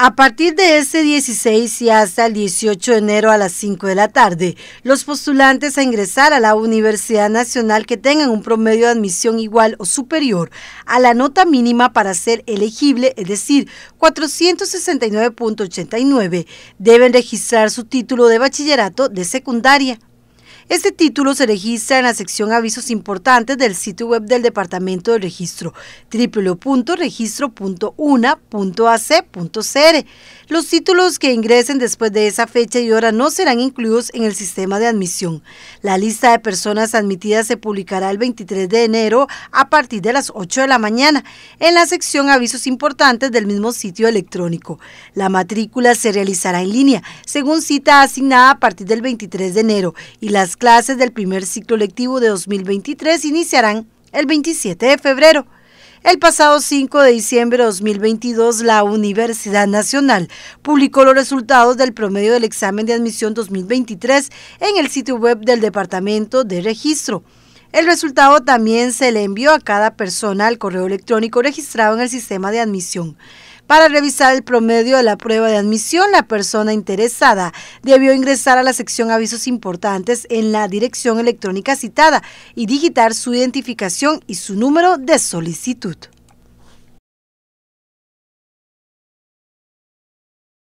A partir de este 16 y hasta el 18 de enero a las 5 de la tarde, los postulantes a ingresar a la Universidad Nacional que tengan un promedio de admisión igual o superior a la nota mínima para ser elegible, es decir, 469.89, deben registrar su título de bachillerato de secundaria este título se registra en la sección Avisos Importantes del sitio web del Departamento de Registro, www.registro.una.ac.cr. Los títulos que ingresen después de esa fecha y hora no serán incluidos en el sistema de admisión. La lista de personas admitidas se publicará el 23 de enero a partir de las 8 de la mañana en la sección Avisos Importantes del mismo sitio electrónico. La matrícula se realizará en línea, según cita asignada a partir del 23 de enero, y las clases del primer ciclo lectivo de 2023 iniciarán el 27 de febrero. El pasado 5 de diciembre de 2022, la Universidad Nacional publicó los resultados del promedio del examen de admisión 2023 en el sitio web del Departamento de Registro. El resultado también se le envió a cada persona al correo electrónico registrado en el sistema de admisión. Para revisar el promedio de la prueba de admisión, la persona interesada debió ingresar a la sección Avisos Importantes en la dirección electrónica citada y digitar su identificación y su número de solicitud.